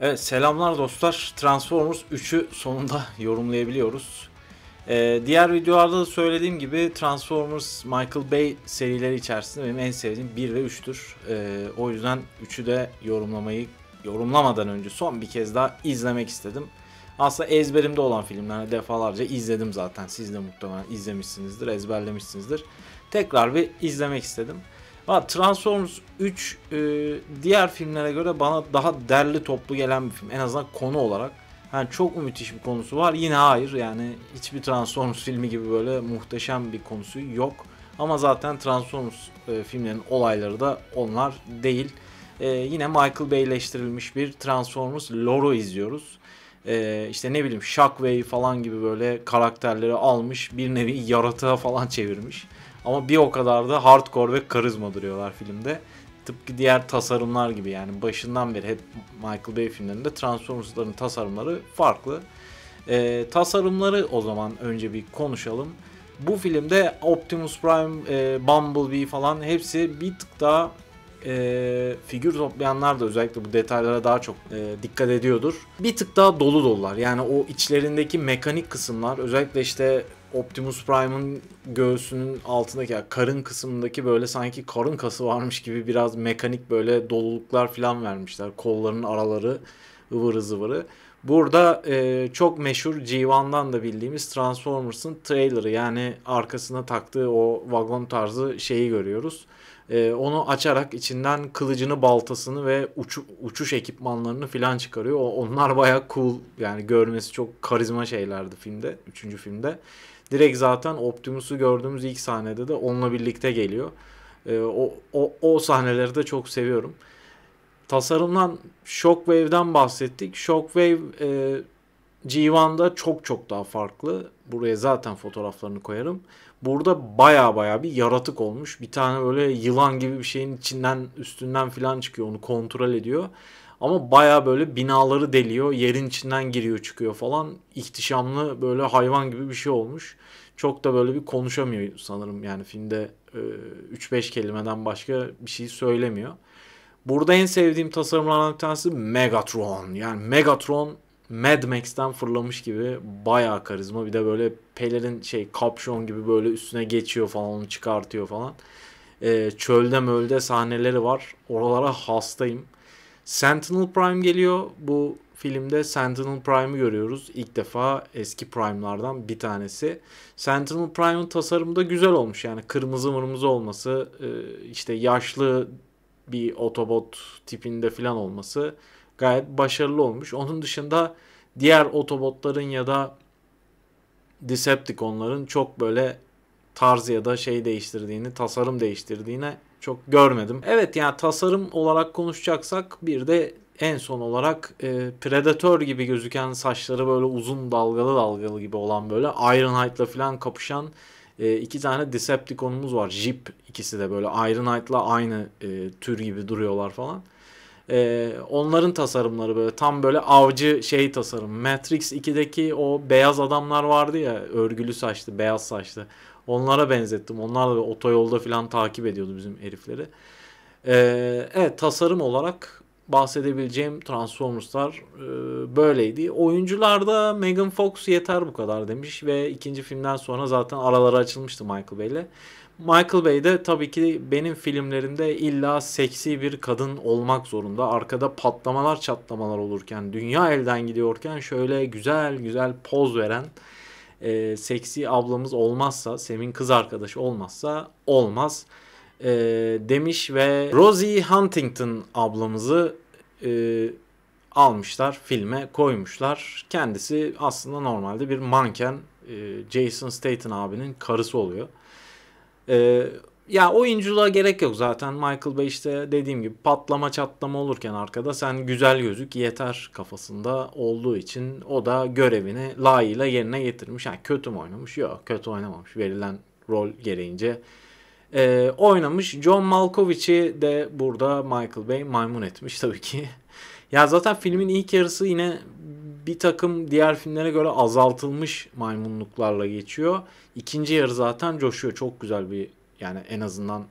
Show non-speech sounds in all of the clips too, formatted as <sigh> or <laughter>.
Evet selamlar dostlar. Transformers 3'ü sonunda <laughs> yorumlayabiliyoruz. Ee, diğer videolarda da söylediğim gibi Transformers Michael Bay serileri içerisinde benim en sevdiğim 1 ve 3'tür. Ee, o yüzden 3'ü de yorumlamayı yorumlamadan önce son bir kez daha izlemek istedim. Aslında ezberimde olan filmler defalarca izledim zaten. Siz de muhtemelen izlemişsinizdir, ezberlemişsinizdir. Tekrar bir izlemek istedim. Ama Transformers 3 e, diğer filmlere göre bana daha derli toplu gelen bir film. En azından konu olarak. Yani çok mu müthiş bir konusu var. Yine hayır yani hiçbir Transformers filmi gibi böyle muhteşem bir konusu yok. Ama zaten Transformers e, filmlerin olayları da onlar değil. E, yine Michael Bay'leştirilmiş bir Transformers lore'u izliyoruz e, işte ne bileyim Shockwave falan gibi böyle karakterleri almış bir nevi yaratığa falan çevirmiş. Ama bir o kadar da hardcore ve karizma duruyorlar filmde. Tıpkı diğer tasarımlar gibi yani başından beri hep Michael Bay filmlerinde Transformers'ların tasarımları farklı. E, tasarımları o zaman önce bir konuşalım. Bu filmde Optimus Prime, e, Bumblebee falan hepsi bir tık daha e, figür toplayanlar da özellikle bu detaylara daha çok e, dikkat ediyordur. Bir tık daha dolu dolular. Yani o içlerindeki mekanik kısımlar özellikle işte Optimus Prime'ın göğsünün altındaki yani karın kısmındaki böyle sanki karın kası varmış gibi biraz mekanik böyle doluluklar falan vermişler. Kollarının araları ıvırı zıvırı. Burada e, çok meşhur G1'dan da bildiğimiz Transformers'ın trailer'ı yani arkasına taktığı o vagon tarzı şeyi görüyoruz. E, onu açarak içinden kılıcını, baltasını ve uç uçuş ekipmanlarını filan çıkarıyor. O, onlar baya cool yani görmesi çok karizma şeylerdi filmde, 3. filmde. Direkt zaten Optimus'u gördüğümüz ilk sahnede de onunla birlikte geliyor. E, o, o, o sahneleri de çok seviyorum. Tasarımdan Shockwave'den bahsettik. Shockwave e, G1'da çok çok daha farklı. Buraya zaten fotoğraflarını koyarım. Burada baya baya bir yaratık olmuş. Bir tane böyle yılan gibi bir şeyin içinden üstünden filan çıkıyor. Onu kontrol ediyor. Ama baya böyle binaları deliyor. Yerin içinden giriyor çıkıyor falan. İhtişamlı böyle hayvan gibi bir şey olmuş. Çok da böyle bir konuşamıyor sanırım. Yani filmde 3-5 e, kelimeden başka bir şey söylemiyor. Burada en sevdiğim tasarımlardan bir tanesi Megatron. Yani Megatron Mad Max'ten fırlamış gibi baya karizma. Bir de böyle pelerin şey kapşon gibi böyle üstüne geçiyor falan onu çıkartıyor falan. Ee, çölde mölde sahneleri var. Oralara hastayım. Sentinel Prime geliyor. Bu filmde Sentinel Prime'ı görüyoruz. İlk defa eski Prime'lardan bir tanesi. Sentinel Prime'ın tasarımı da güzel olmuş. Yani kırmızı mırmızı olması, e, işte yaşlı bir otobot tipinde falan olması gayet başarılı olmuş. Onun dışında diğer otobotların ya da Decepticonların çok böyle tarz ya da şey değiştirdiğini, tasarım değiştirdiğine çok görmedim. Evet yani tasarım olarak konuşacaksak bir de en son olarak e, Predator gibi gözüken saçları böyle uzun dalgalı dalgalı gibi olan böyle Ironhide'la falan kapışan e, iki tane Decepticon'umuz var. Jeep ikisi de böyle Ironhide'la aynı e, tür gibi duruyorlar falan. E, onların tasarımları böyle tam böyle avcı şey tasarım. Matrix 2'deki o beyaz adamlar vardı ya örgülü saçlı beyaz saçlı. Onlara benzettim. Onlar da otoyolda falan takip ediyordu bizim herifleri. Ee, evet tasarım olarak bahsedebileceğim Transformers'lar e, böyleydi. Oyuncularda Megan Fox yeter bu kadar demiş ve ikinci filmden sonra zaten araları açılmıştı Michael Bay'le. Michael Bay de tabii ki benim filmlerimde illa seksi bir kadın olmak zorunda. Arkada patlamalar çatlamalar olurken, dünya elden gidiyorken şöyle güzel güzel poz veren e, seksi ablamız olmazsa, Sem'in kız arkadaşı olmazsa olmaz e, demiş ve Rosie Huntington ablamızı e, almışlar filme koymuşlar. Kendisi aslında normalde bir manken e, Jason Statham abinin karısı oluyor. E, ya oyunculuğa gerek yok zaten. Michael Bay işte dediğim gibi patlama çatlama olurken arkada sen güzel gözük yeter kafasında olduğu için o da görevini layığıyla yerine getirmiş. Yani kötü mü oynamış? Yok kötü oynamamış. Verilen rol gereğince e, oynamış. John Malkovich'i de burada Michael Bay maymun etmiş tabii ki. <laughs> ya zaten filmin ilk yarısı yine bir takım diğer filmlere göre azaltılmış maymunluklarla geçiyor. İkinci yarı zaten coşuyor. Çok güzel bir yani en azından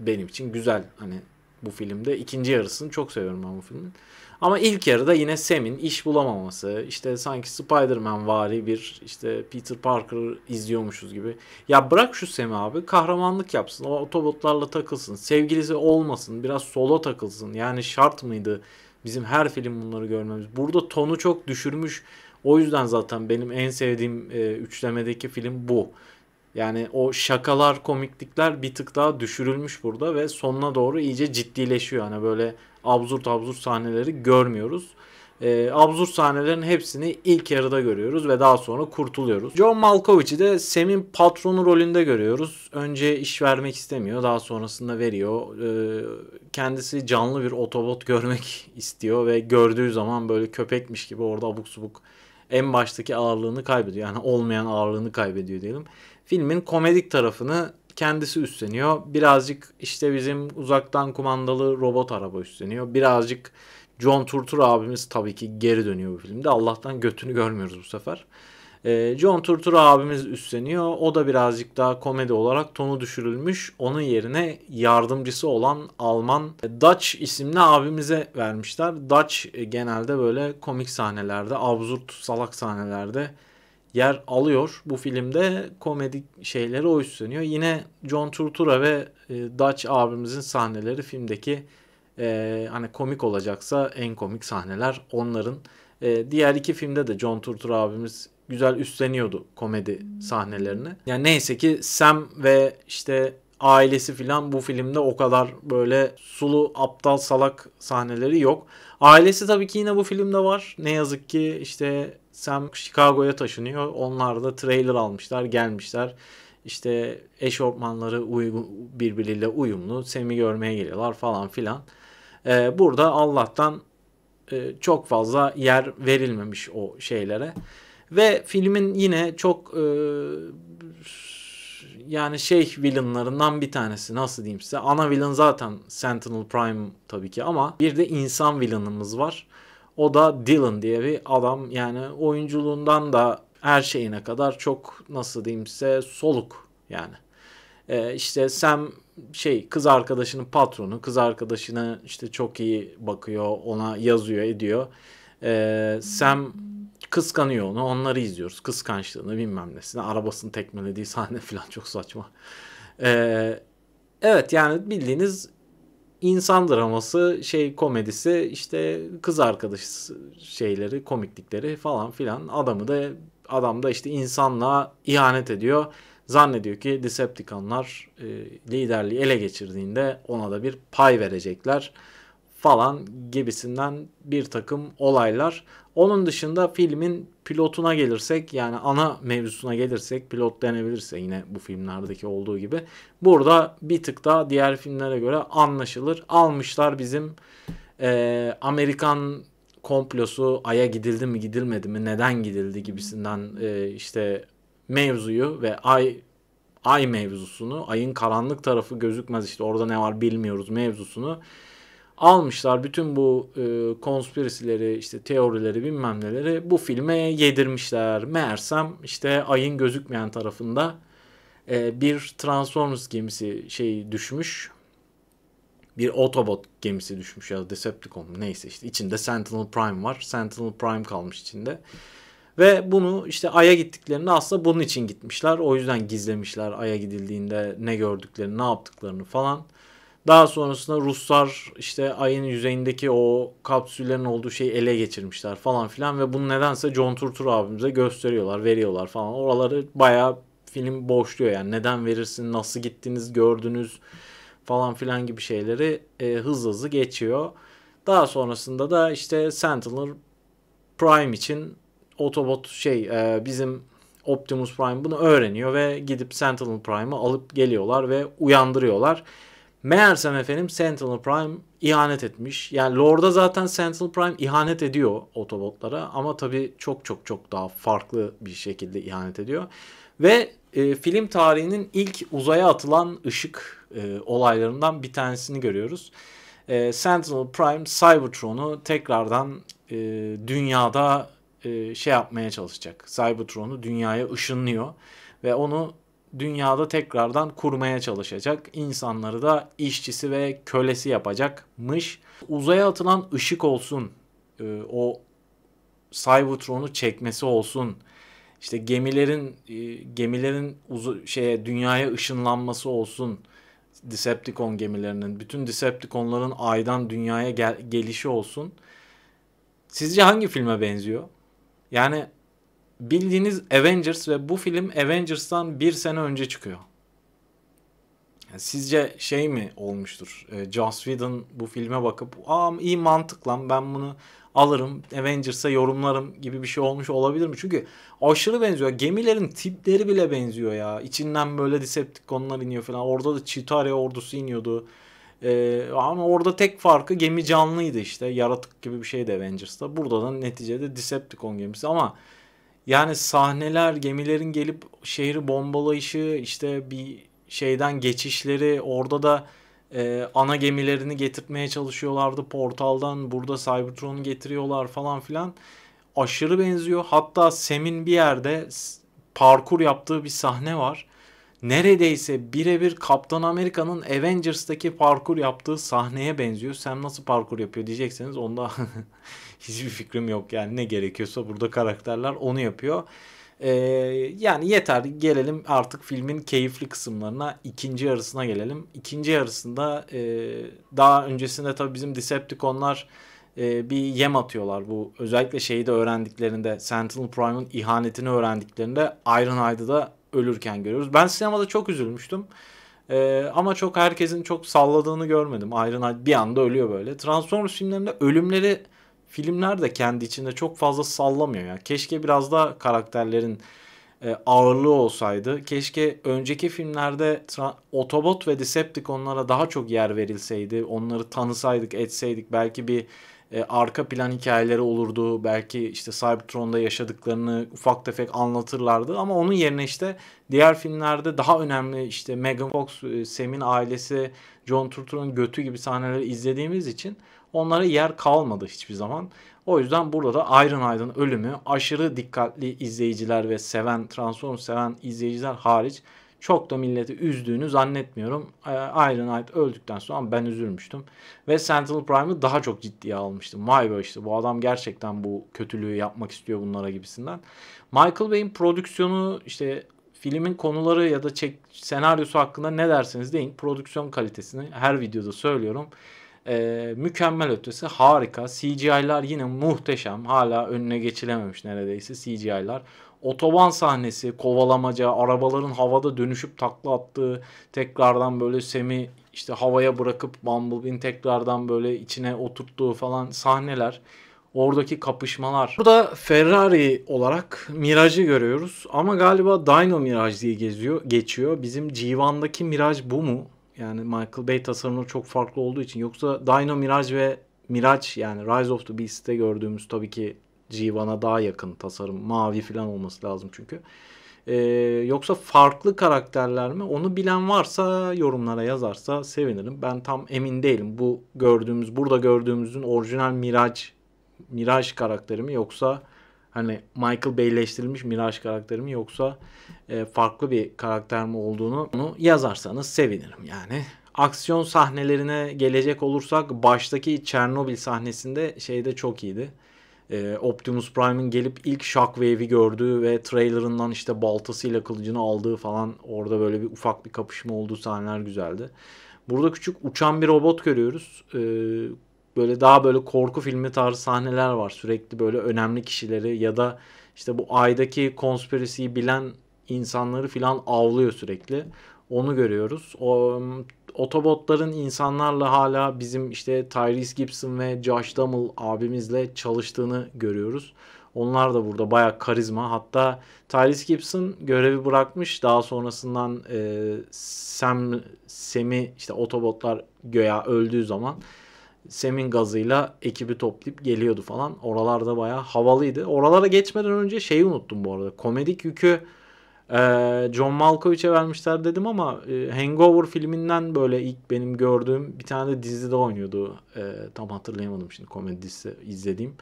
benim için güzel hani bu filmde. ikinci yarısını çok seviyorum ben bu filmin. Ama ilk yarıda yine Sam'in iş bulamaması, işte sanki Spider-Man vari bir işte Peter Parker izliyormuşuz gibi. Ya bırak şu Sam'i abi kahramanlık yapsın, o otobotlarla takılsın, sevgilisi olmasın, biraz solo takılsın. Yani şart mıydı bizim her film bunları görmemiz? Burada tonu çok düşürmüş. O yüzden zaten benim en sevdiğim e, üçlemedeki film bu. Yani o şakalar, komiklikler bir tık daha düşürülmüş burada ve sonuna doğru iyice ciddileşiyor. Hani böyle absürt absürt sahneleri görmüyoruz. E, absürt sahnelerin hepsini ilk yarıda görüyoruz ve daha sonra kurtuluyoruz. John Malkovich'i de Sam'in patronu rolünde görüyoruz. Önce iş vermek istemiyor, daha sonrasında veriyor. E, kendisi canlı bir otobot görmek <laughs> istiyor ve gördüğü zaman böyle köpekmiş gibi orada abuk subuk en baştaki ağırlığını kaybediyor. Yani olmayan ağırlığını kaybediyor diyelim. Filmin komedik tarafını kendisi üstleniyor. Birazcık işte bizim uzaktan kumandalı robot araba üstleniyor. Birazcık John Turtur abimiz tabii ki geri dönüyor bu filmde. Allah'tan götünü görmüyoruz bu sefer. E, John Turturro abimiz üstleniyor. O da birazcık daha komedi olarak tonu düşürülmüş. Onun yerine yardımcısı olan Alman e, Dutch isimli abimize vermişler. Dutch e, genelde böyle komik sahnelerde, absürt salak sahnelerde yer alıyor. Bu filmde komedi şeyleri o üstleniyor. Yine John Turturro ve e, Dutch abimizin sahneleri filmdeki e, hani komik olacaksa en komik sahneler onların. E, diğer iki filmde de John Turturro abimiz güzel üstleniyordu komedi sahnelerini. Yani neyse ki Sam ve işte ailesi filan bu filmde o kadar böyle sulu aptal salak sahneleri yok. Ailesi tabii ki yine bu filmde var. Ne yazık ki işte Sam Chicago'ya taşınıyor. Onlar da trailer almışlar gelmişler. İşte eşofmanları uygun, birbiriyle uyumlu. Sam'i görmeye geliyorlar falan filan. Ee, burada Allah'tan e, çok fazla yer verilmemiş o şeylere. Ve filmin yine çok e, yani şey villainlarından bir tanesi nasıl diyeyim size. Ana villain zaten Sentinel Prime tabii ki ama bir de insan villainımız var. O da Dylan diye bir adam yani oyunculuğundan da her şeyine kadar çok nasıl diyeyim size soluk yani. Ee, işte Sam şey kız arkadaşının patronu kız arkadaşına işte çok iyi bakıyor ona yazıyor ediyor. Ee, Sam kıskanıyor onu. Onları izliyoruz. Kıskançlığını bilmem nesine. Arabasını tekmelediği sahne <laughs> falan çok saçma. Ee, evet yani bildiğiniz insan draması şey komedisi işte kız arkadaş şeyleri komiklikleri falan filan adamı da adam da işte insanla ihanet ediyor. Zannediyor ki Decepticonlar e, liderliği ele geçirdiğinde ona da bir pay verecekler falan gibisinden bir takım olaylar. Onun dışında filmin pilotuna gelirsek yani ana mevzusuna gelirsek pilot denebilirse yine bu filmlerdeki olduğu gibi burada bir tık daha diğer filmlere göre anlaşılır. Almışlar bizim e, Amerikan komplosu aya gidildi mi gidilmedi mi neden gidildi gibisinden e, işte mevzuyu ve ay ay mevzusunu ayın karanlık tarafı gözükmez işte orada ne var bilmiyoruz mevzusunu almışlar bütün bu e, konspirasileri işte teorileri bilmem neleri bu filme yedirmişler. Meğersem işte ayın gözükmeyen tarafında e, bir Transformers gemisi şey düşmüş. Bir Autobot gemisi düşmüş ya Decepticon neyse işte içinde Sentinel Prime var. Sentinel Prime kalmış içinde. Ve bunu işte Ay'a gittiklerinde aslında bunun için gitmişler. O yüzden gizlemişler Ay'a gidildiğinde ne gördüklerini, ne yaptıklarını falan. Daha sonrasında Ruslar işte ayın yüzeyindeki o kapsüllerin olduğu şeyi ele geçirmişler falan filan ve bunu nedense John Turtur abimize gösteriyorlar, veriyorlar falan. Oraları bayağı film boşluyor yani neden verirsin, nasıl gittiniz, gördünüz falan filan gibi şeyleri e, hızlı hızlı geçiyor. Daha sonrasında da işte Sentinel Prime için Autobot şey e, bizim Optimus Prime bunu öğreniyor ve gidip Sentinel Prime'ı alıp geliyorlar ve uyandırıyorlar. Meğersem efendim Sentinel Prime ihanet etmiş. Yani Lord'a zaten Sentinel Prime ihanet ediyor otobotlara ama tabii çok çok çok daha farklı bir şekilde ihanet ediyor. Ve e, film tarihinin ilk uzaya atılan ışık e, olaylarından bir tanesini görüyoruz. E, Sentinel Prime Cybertron'u tekrardan e, dünyada e, şey yapmaya çalışacak. Cybertron'u dünyaya ışınlıyor ve onu dünyada tekrardan kurmaya çalışacak. İnsanları da işçisi ve kölesi yapacakmış. Uzaya atılan ışık olsun, e, o Cybertron'u çekmesi olsun, işte gemilerin e, gemilerin uzu, şeye dünyaya ışınlanması olsun. Decepticon gemilerinin, bütün Decepticonların aydan dünyaya gel- gelişi olsun. Sizce hangi filme benziyor? Yani bildiğiniz Avengers ve bu film Avengers'tan bir sene önce çıkıyor. sizce şey mi olmuştur? E, Joss Whedon bu filme bakıp aa iyi mantık lan ben bunu alırım Avengers'a yorumlarım gibi bir şey olmuş olabilir mi? Çünkü aşırı benziyor. Gemilerin tipleri bile benziyor ya. İçinden böyle Decepticonlar iniyor falan. Orada da Chitauri ordusu iniyordu. Ee, ama orada tek farkı gemi canlıydı işte. Yaratık gibi bir şeydi Avengers'ta. Burada da neticede Decepticon gemisi ama yani sahneler, gemilerin gelip şehri bombalayışı, işte bir şeyden geçişleri, orada da e, ana gemilerini getirtmeye çalışıyorlardı portaldan. Burada Cybertron'u getiriyorlar falan filan. Aşırı benziyor. Hatta Sem'in bir yerde parkur yaptığı bir sahne var neredeyse birebir Kaptan Amerika'nın Avengers'taki parkur yaptığı sahneye benziyor. Sen nasıl parkur yapıyor diyeceksiniz. onda <laughs> hiçbir fikrim yok. Yani ne gerekiyorsa burada karakterler onu yapıyor. Ee, yani yeter gelelim artık filmin keyifli kısımlarına ikinci yarısına gelelim. İkinci yarısında e, daha öncesinde tabii bizim Decepticonlar e, bir yem atıyorlar bu özellikle şeyi de öğrendiklerinde Sentinel Prime'ın ihanetini öğrendiklerinde Ironhide'ı da ölürken görüyoruz. Ben sinemada çok üzülmüştüm. Ee, ama çok herkesin çok salladığını görmedim. Iron bir anda ölüyor böyle. Transformers filmlerinde ölümleri filmler de kendi içinde çok fazla sallamıyor. Yani keşke biraz daha karakterlerin e, ağırlığı olsaydı. Keşke önceki filmlerde Autobot ve Decepticonlara daha çok yer verilseydi. Onları tanısaydık, etseydik belki bir e, arka plan hikayeleri olurdu. Belki işte Cybertron'da yaşadıklarını ufak tefek anlatırlardı ama onun yerine işte diğer filmlerde daha önemli işte Megan Fox, e, Sam'in ailesi, John Turturro'nun götü gibi sahneleri izlediğimiz için onlara yer kalmadı hiçbir zaman. O yüzden burada da Iron Hide'ın ölümü aşırı dikkatli izleyiciler ve seven, Transformers seven izleyiciler hariç çok da milleti üzdüğünü zannetmiyorum. Ee, Iron Knight öldükten sonra ben üzülmüştüm. Ve Sentinel Prime'ı daha çok ciddiye almıştım. Vay be işte bu adam gerçekten bu kötülüğü yapmak istiyor bunlara gibisinden. Michael Bay'in prodüksiyonu işte filmin konuları ya da çek, senaryosu hakkında ne derseniz deyin prodüksiyon kalitesini her videoda söylüyorum. Ee, mükemmel ötesi harika. CGI'lar yine muhteşem. Hala önüne geçilememiş neredeyse CGI'lar otoban sahnesi, kovalamaca, arabaların havada dönüşüp takla attığı, tekrardan böyle Semi işte havaya bırakıp Bumblebee'in tekrardan böyle içine oturttuğu falan sahneler. Oradaki kapışmalar. Burada Ferrari olarak Mirage'ı görüyoruz ama galiba Dino Mirage diye geziyor, geçiyor. Bizim G1'daki Mirage bu mu? Yani Michael Bay tasarımları çok farklı olduğu için. Yoksa Dino Mirage ve Mirage yani Rise of the Beast'te gördüğümüz tabii ki Civan'a daha yakın tasarım. Mavi falan olması lazım çünkü. Ee, yoksa farklı karakterler mi? Onu bilen varsa yorumlara yazarsa sevinirim. Ben tam emin değilim. Bu gördüğümüz, burada gördüğümüzün orijinal Miraj Miraj karakteri mi yoksa hani Michael Bay'leştirilmiş Miraj karakteri mi yoksa e, farklı bir karakter mi olduğunu onu yazarsanız sevinirim yani. Aksiyon sahnelerine gelecek olursak baştaki Çernobil sahnesinde şeyde çok iyiydi e, Optimus Prime'in gelip ilk Shockwave'i gördüğü ve trailerından işte baltasıyla kılıcını aldığı falan orada böyle bir ufak bir kapışma olduğu sahneler güzeldi. Burada küçük uçan bir robot görüyoruz. E, böyle daha böyle korku filmi tarzı sahneler var. Sürekli böyle önemli kişileri ya da işte bu aydaki konspirasiyi bilen insanları filan avlıyor sürekli. Onu görüyoruz. O hmm, Otobotların insanlarla hala bizim işte Tyrese Gibson ve Josh Dummel abimizle çalıştığını görüyoruz. Onlar da burada baya karizma. Hatta Tyrese Gibson görevi bırakmış. Daha sonrasından e, Sam, Sam'i işte Otobotlar göya öldüğü zaman semin gazıyla ekibi toplayıp geliyordu falan. Oralarda baya havalıydı. Oralara geçmeden önce şeyi unuttum bu arada. Komedik yükü ee, John Malkovich'e vermişler dedim ama e, Hangover filminden böyle ilk benim gördüğüm bir tane de dizide oynuyordu. Ee, tam hatırlayamadım şimdi komedi dizisi izlediğim.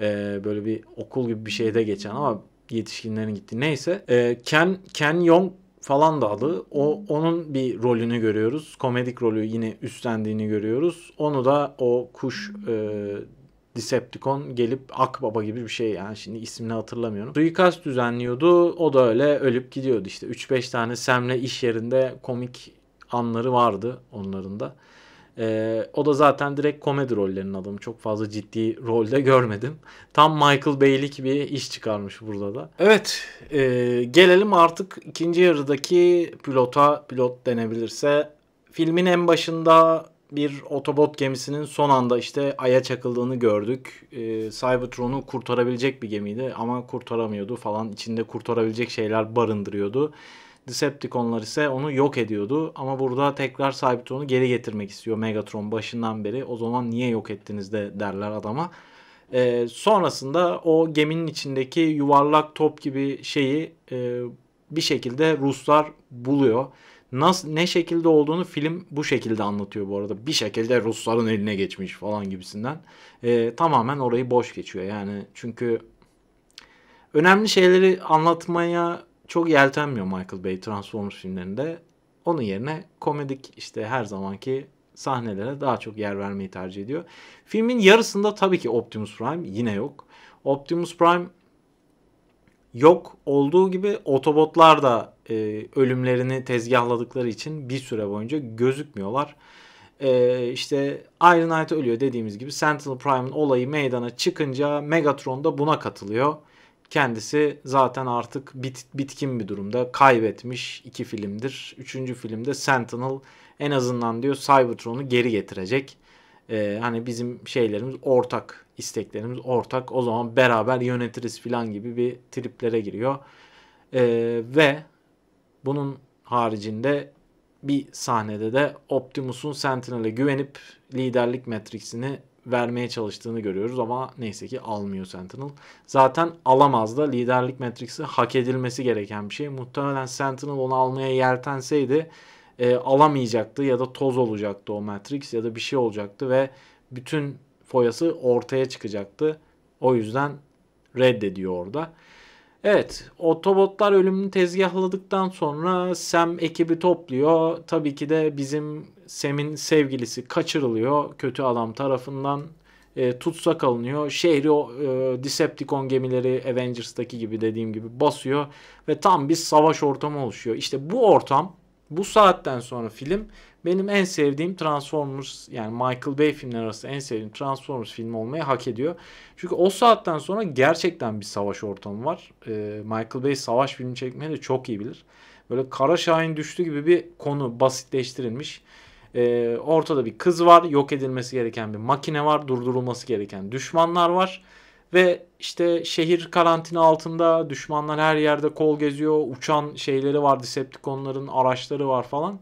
Ee, böyle bir okul gibi bir şeyde geçen ama yetişkinlerin gitti. Neyse e, Ken, Ken Young falan da adı. O, onun bir rolünü görüyoruz. Komedik rolü yine üstlendiğini görüyoruz. Onu da o kuş e, Decepticon gelip Akbaba gibi bir şey yani şimdi ismini hatırlamıyorum. Suikast düzenliyordu. O da öyle ölüp gidiyordu işte. 3-5 tane Sam'le iş yerinde komik anları vardı onların da. Ee, o da zaten direkt komedi rollerinin adamı. Çok fazla ciddi rolde görmedim. Tam Michael Bay'lik bir iş çıkarmış burada da. Evet e, gelelim artık ikinci yarıdaki pilota pilot denebilirse. Filmin en başında bir otobot gemisinin son anda işte Ay'a çakıldığını gördük. Ee, Cybertron'u kurtarabilecek bir gemiydi ama kurtaramıyordu falan. İçinde kurtarabilecek şeyler barındırıyordu. Decepticonlar ise onu yok ediyordu. Ama burada tekrar Cybertron'u geri getirmek istiyor Megatron başından beri. O zaman niye yok ettiniz de derler adama. Ee, sonrasında o geminin içindeki yuvarlak top gibi şeyi e, bir şekilde Ruslar buluyor nasıl ne şekilde olduğunu film bu şekilde anlatıyor bu arada. Bir şekilde Rusların eline geçmiş falan gibisinden. E, tamamen orayı boş geçiyor. Yani çünkü önemli şeyleri anlatmaya çok yeltenmiyor Michael Bay Transformers filmlerinde. Onun yerine komedik işte her zamanki sahnelere daha çok yer vermeyi tercih ediyor. Filmin yarısında tabii ki Optimus Prime yine yok. Optimus Prime yok olduğu gibi Autobotlar da e, ölümlerini tezgahladıkları için bir süre boyunca gözükmüyorlar. E, işte Iron Knight ölüyor dediğimiz gibi Sentinel Prime'ın olayı meydana çıkınca Megatron da buna katılıyor. Kendisi zaten artık bit, bitkin bir durumda. Kaybetmiş iki filmdir. Üçüncü filmde Sentinel en azından diyor Cybertron'u geri getirecek. Ee, hani bizim şeylerimiz ortak, isteklerimiz ortak. O zaman beraber yönetiriz falan gibi bir triplere giriyor. Ee, ve bunun haricinde bir sahnede de Optimus'un Sentinel'e güvenip liderlik metriksini vermeye çalıştığını görüyoruz ama neyse ki almıyor Sentinel. Zaten alamaz da liderlik metriksi hak edilmesi gereken bir şey. Muhtemelen Sentinel onu almaya yeltenseydi e, alamayacaktı ya da toz olacaktı o matrix ya da bir şey olacaktı ve bütün foyası ortaya çıkacaktı. O yüzden reddediyor orada. Evet otobotlar ölümünü tezgahladıktan sonra Sam ekibi topluyor. Tabii ki de bizim Sam'in sevgilisi kaçırılıyor kötü adam tarafından. E, tutsak alınıyor. Şehri e, Decepticon gemileri Avengers'taki gibi dediğim gibi basıyor. Ve tam bir savaş ortamı oluşuyor. İşte bu ortam bu saatten sonra film benim en sevdiğim Transformers yani Michael Bay filmler arasında en sevdiğim Transformers filmi olmayı hak ediyor. Çünkü o saatten sonra gerçekten bir savaş ortamı var. Ee, Michael Bay savaş filmi çekmeyi de çok iyi bilir. Böyle Kara Şahin düştü gibi bir konu basitleştirilmiş. Ee, ortada bir kız var, yok edilmesi gereken bir makine var, durdurulması gereken düşmanlar var ve işte şehir karantina altında düşmanlar her yerde kol geziyor. Uçan şeyleri var Decepticonların araçları var falan.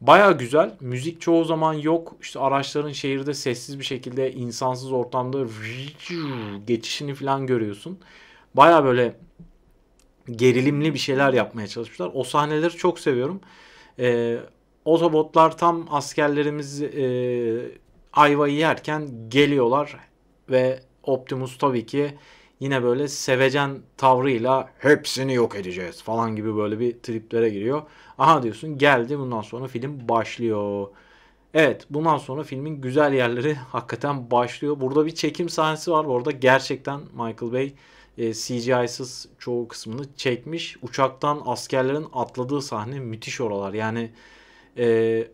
Baya güzel. Müzik çoğu zaman yok. İşte araçların şehirde sessiz bir şekilde insansız ortamda geçişini falan görüyorsun. Baya böyle gerilimli bir şeyler yapmaya çalışmışlar. O sahneleri çok seviyorum. Ee, Otobotlar tam askerlerimiz e, ayvayı yerken geliyorlar ve Optimus tabii ki yine böyle sevecen tavrıyla hepsini yok edeceğiz falan gibi böyle bir triplere giriyor. Aha diyorsun geldi bundan sonra film başlıyor. Evet bundan sonra filmin güzel yerleri <laughs> hakikaten başlıyor. Burada bir çekim sahnesi var. Orada gerçekten Michael Bay e, CGI'sız çoğu kısmını çekmiş. Uçaktan askerlerin atladığı sahne müthiş oralar. Yani e,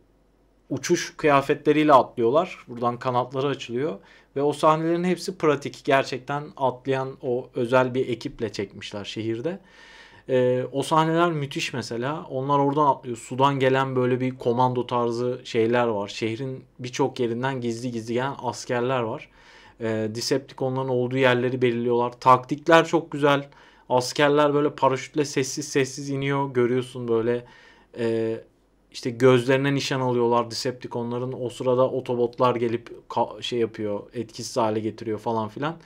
uçuş kıyafetleriyle atlıyorlar. Buradan kanatları açılıyor. Ve o sahnelerin hepsi pratik. Gerçekten atlayan o özel bir ekiple çekmişler şehirde. E, o sahneler müthiş mesela. Onlar oradan atlıyor. Sudan gelen böyle bir komando tarzı şeyler var. Şehrin birçok yerinden gizli gizli gelen askerler var. E, Decepticonların olduğu yerleri belirliyorlar. Taktikler çok güzel. Askerler böyle paraşütle sessiz sessiz iniyor. Görüyorsun böyle e, işte gözlerine nişan alıyorlar Decepticonların. O sırada otobotlar gelip şey yapıyor, etkisiz hale getiriyor falan filan.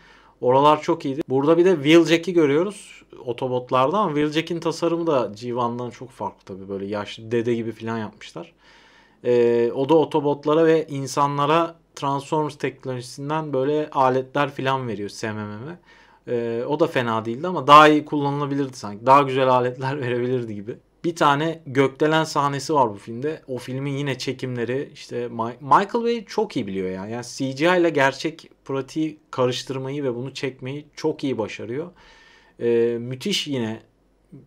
Oralar çok iyiydi. Burada bir de Wheeljack'i görüyoruz Autobotlarda ama Wheeljack'in tasarımı da Civan'dan çok farklı tabii. Böyle yaşlı dede gibi falan yapmışlar. Ee, o da otobotlara ve insanlara Transformers teknolojisinden böyle aletler filan veriyor SMM'e. Ee, o da fena değildi ama daha iyi kullanılabilirdi sanki. Daha güzel aletler <laughs> verebilirdi gibi bir tane gökdelen sahnesi var bu filmde. O filmin yine çekimleri işte Michael Bay çok iyi biliyor yani. yani CGI ile gerçek pratiği karıştırmayı ve bunu çekmeyi çok iyi başarıyor. Ee, müthiş yine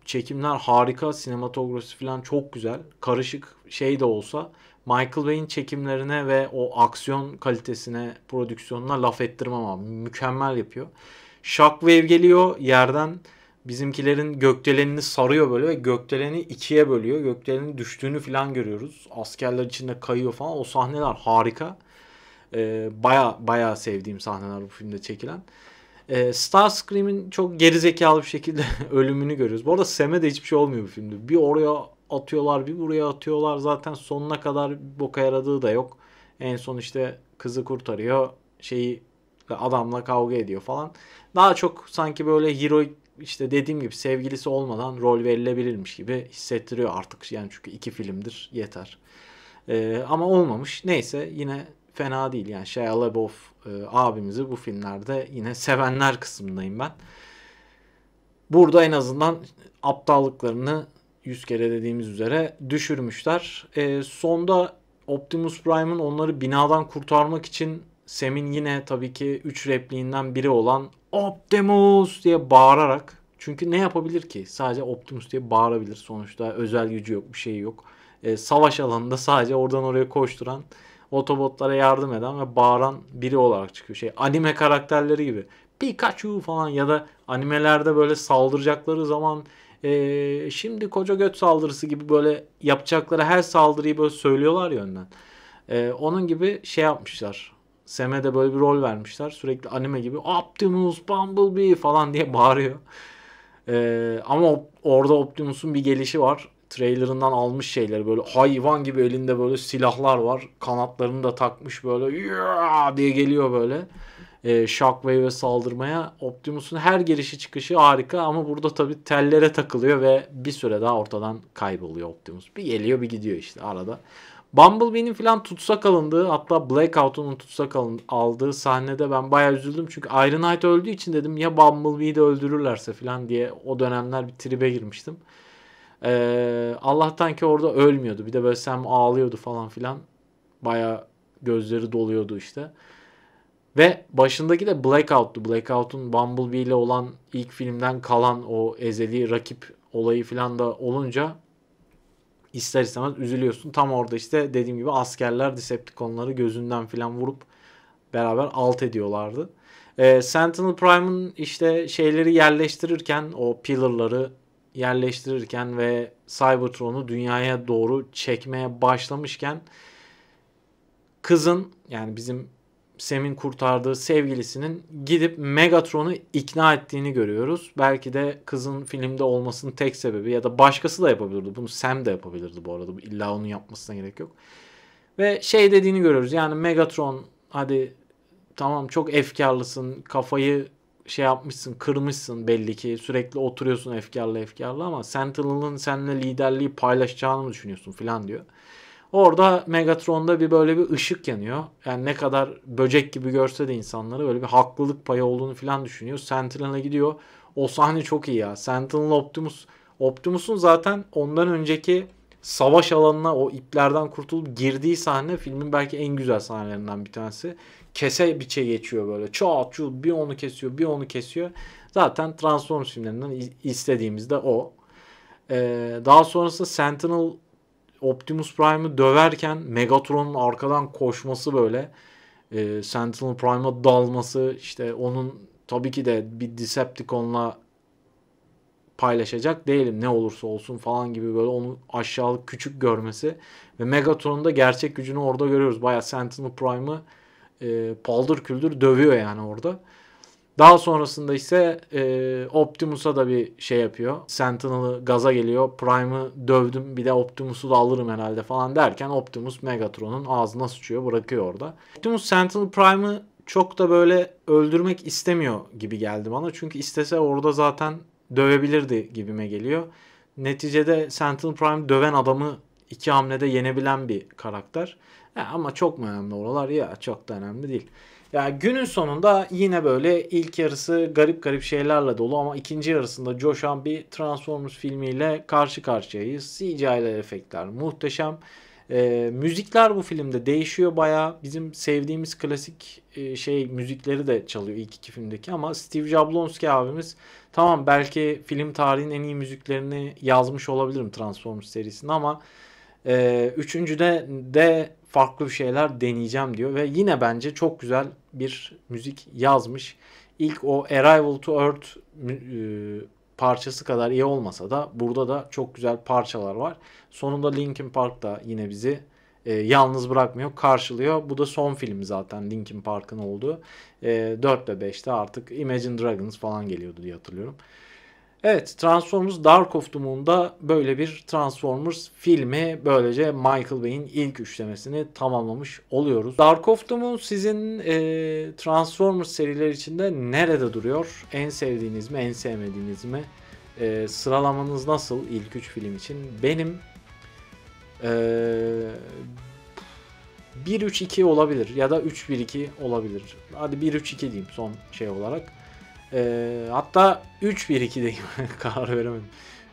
çekimler harika, sinematografi falan çok güzel. Karışık şey de olsa Michael Bay'in çekimlerine ve o aksiyon kalitesine, prodüksiyonuna laf ettirmem abi. Mükemmel yapıyor. Shockwave geliyor yerden Bizimkilerin gökdelenini sarıyor böyle ve gökdeleni ikiye bölüyor. Gökdelenin düştüğünü falan görüyoruz. Askerler içinde kayıyor falan. O sahneler harika. Ee, baya baya sevdiğim sahneler bu filmde çekilen. Ee, Starscream'in çok gerizekalı bir şekilde <laughs> ölümünü görüyoruz. Bu arada Sam'e de hiçbir şey olmuyor bu filmde. Bir oraya atıyorlar bir buraya atıyorlar. Zaten sonuna kadar boka yaradığı da yok. En son işte kızı kurtarıyor. Şeyi adamla kavga ediyor falan. Daha çok sanki böyle heroik işte dediğim gibi sevgilisi olmadan rol verilebilirmiş gibi hissettiriyor artık. Yani çünkü iki filmdir yeter. Ee, ama olmamış. Neyse yine fena değil. Yani Shia LaBeouf e, abimizi bu filmlerde yine <laughs> sevenler kısmındayım ben. Burada en azından aptallıklarını 100 kere dediğimiz üzere düşürmüşler. E, sonda Optimus Prime'ın onları binadan kurtarmak için Sem'in yine tabii ki 3 repliğinden biri olan Optimus diye bağırarak çünkü ne yapabilir ki? Sadece Optimus diye bağırabilir sonuçta. Özel gücü yok, bir şey yok. E, savaş alanında sadece oradan oraya koşturan, otobotlara yardım eden ve bağıran biri olarak çıkıyor. Şey anime karakterleri gibi. Pikachu falan ya da animelerde böyle saldıracakları zaman e, şimdi koca göt saldırısı gibi böyle yapacakları her saldırıyı böyle söylüyorlar ya önden. E, onun gibi şey yapmışlar. Sam'e de böyle bir rol vermişler. Sürekli anime gibi Optimus Bumblebee falan diye bağırıyor. Ee, ama op- orada Optimus'un bir gelişi var. Trailerından almış şeyleri böyle hayvan gibi elinde böyle silahlar var. Kanatlarını da takmış böyle diye geliyor böyle. Ee, Shockwave'e saldırmaya. Optimus'un her girişi çıkışı harika ama burada tabii tellere takılıyor ve bir süre daha ortadan kayboluyor Optimus. Bir geliyor bir gidiyor işte arada. Bumblebee'nin filan tutsak alındığı hatta Blackout'un tutsak alın, aldığı sahnede ben baya üzüldüm. Çünkü Iron Knight öldüğü için dedim ya Bumblebee'yi de öldürürlerse filan diye o dönemler bir tribe girmiştim. Ee, Allah'tan ki orada ölmüyordu. Bir de böyle Sam ağlıyordu falan filan. Baya gözleri doluyordu işte. Ve başındaki de Blackout'tu. Blackout'un Bumblebee ile olan ilk filmden kalan o ezeli rakip olayı filan da olunca ister istemez üzülüyorsun. Tam orada işte dediğim gibi askerler Decepticonları gözünden filan vurup beraber alt ediyorlardı. E, Sentinel Prime'ın işte şeyleri yerleştirirken o pillarları yerleştirirken ve Cybertron'u dünyaya doğru çekmeye başlamışken kızın yani bizim Sem'in kurtardığı sevgilisinin gidip Megatron'u ikna ettiğini görüyoruz. Belki de kızın filmde olmasının tek sebebi ya da başkası da yapabilirdi. Bunu Sem de yapabilirdi bu arada. İlla onun yapmasına gerek yok. Ve şey dediğini görüyoruz. Yani Megatron hadi tamam çok efkarlısın. Kafayı şey yapmışsın, kırmışsın belli ki. Sürekli oturuyorsun efkarlı efkarlı ama Sentinel'ın seninle liderliği paylaşacağını mı düşünüyorsun filan diyor. Orada Megatron'da bir böyle bir ışık yanıyor. Yani ne kadar böcek gibi görse de insanları böyle bir haklılık payı olduğunu falan düşünüyor. Sentinel'e gidiyor. O sahne çok iyi ya. Sentinel Optimus. Optimus'un zaten ondan önceki savaş alanına o iplerden kurtulup girdiği sahne filmin belki en güzel sahnelerinden bir tanesi. Kese biçe şey geçiyor böyle. Çat çut bir onu kesiyor bir onu kesiyor. Zaten Transformers filmlerinden istediğimiz de o. Ee, daha sonrasında Sentinel Optimus Prime'ı döverken Megatron'un arkadan koşması böyle e, Sentinel Prime'a dalması işte onun tabii ki de bir Decepticon'la paylaşacak değilim ne olursa olsun falan gibi böyle onu aşağılık küçük görmesi ve Megatron'un da gerçek gücünü orada görüyoruz. Baya Sentinel Prime'ı e, paldır küldür dövüyor yani orada. Daha sonrasında ise e, Optimus'a da bir şey yapıyor. Sentinel'ı gaza geliyor. Prime'ı dövdüm bir de Optimus'u da alırım herhalde falan derken Optimus Megatron'un ağzına sıçıyor bırakıyor orada. Optimus Sentinel Prime'ı çok da böyle öldürmek istemiyor gibi geldi bana. Çünkü istese orada zaten dövebilirdi gibime geliyor. Neticede Sentinel Prime döven adamı iki hamlede yenebilen bir karakter. Ya ama çok mu önemli oralar? Ya çok da önemli değil. Ya günün sonunda yine böyle ilk yarısı garip garip şeylerle dolu ama ikinci yarısında coşan bir Transformers filmiyle karşı karşıyayız. CGI'li efektler muhteşem. E, müzikler bu filmde değişiyor baya. Bizim sevdiğimiz klasik e, şey müzikleri de çalıyor ilk iki filmdeki ama Steve Jablonski abimiz tamam belki film tarihinin en iyi müziklerini yazmış olabilirim Transformers serisinde ama e, üçüncüde de farklı şeyler deneyeceğim diyor ve yine bence çok güzel bir müzik yazmış. İlk o Arrival to Earth e, parçası kadar iyi olmasa da burada da çok güzel parçalar var. Sonunda Linkin Park da yine bizi e, yalnız bırakmıyor, karşılıyor. Bu da son film zaten Linkin Park'ın olduğu. E, 4 ve 5'te artık Imagine Dragons falan geliyordu diye hatırlıyorum. Evet Transformers Dark of the Moon'da böyle bir Transformers filmi böylece Michael Bay'in ilk üçlemesini tamamlamış oluyoruz. Dark of the Moon sizin e, Transformers serileri içinde nerede duruyor? En sevdiğiniz mi en sevmediğiniz mi? E, sıralamanız nasıl ilk üç film için? Benim e, 1-3-2 olabilir ya da 3-1-2 olabilir. Hadi 1-3-2 diyeyim son şey olarak. E, hatta 3-1-2 diyeyim. <laughs> Karar veremedim.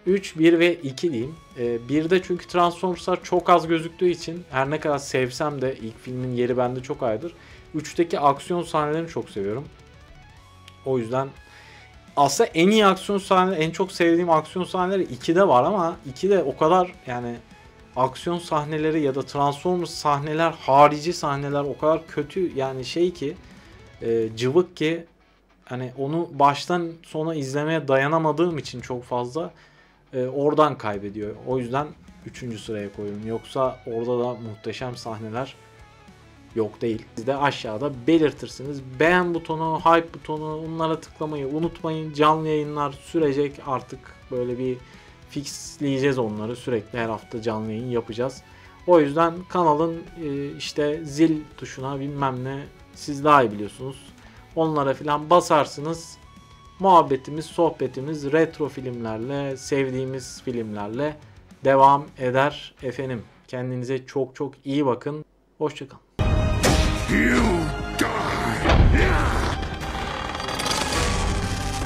3, 1 ve 2 diyeyim. E, ee, 1'de çünkü Transformers'lar çok az gözüktüğü için her ne kadar sevsem de ilk filmin yeri bende çok ayrıdır. 3'teki aksiyon sahnelerini çok seviyorum. O yüzden aslında en iyi aksiyon sahneleri, en çok sevdiğim aksiyon sahneleri 2'de var ama 2'de o kadar yani aksiyon sahneleri ya da Transformers sahneler, harici sahneler o kadar kötü yani şey ki e, cıvık ki hani onu baştan sona izlemeye dayanamadığım için çok fazla e, oradan kaybediyor. O yüzden 3. sıraya koyuyorum. Yoksa orada da muhteşem sahneler yok değil. Siz de aşağıda belirtirsiniz. Beğen butonu, hype butonu onlara tıklamayı unutmayın. Canlı yayınlar sürecek artık böyle bir fixleyeceğiz onları. Sürekli her hafta canlı yayın yapacağız. O yüzden kanalın e, işte zil tuşuna bilmem ne siz daha iyi biliyorsunuz. Onlara filan basarsınız. Muhabbetimiz, sohbetimiz retro filmlerle, sevdiğimiz filmlerle devam eder efendim. Kendinize çok çok iyi bakın. Hoşçakalın. You die.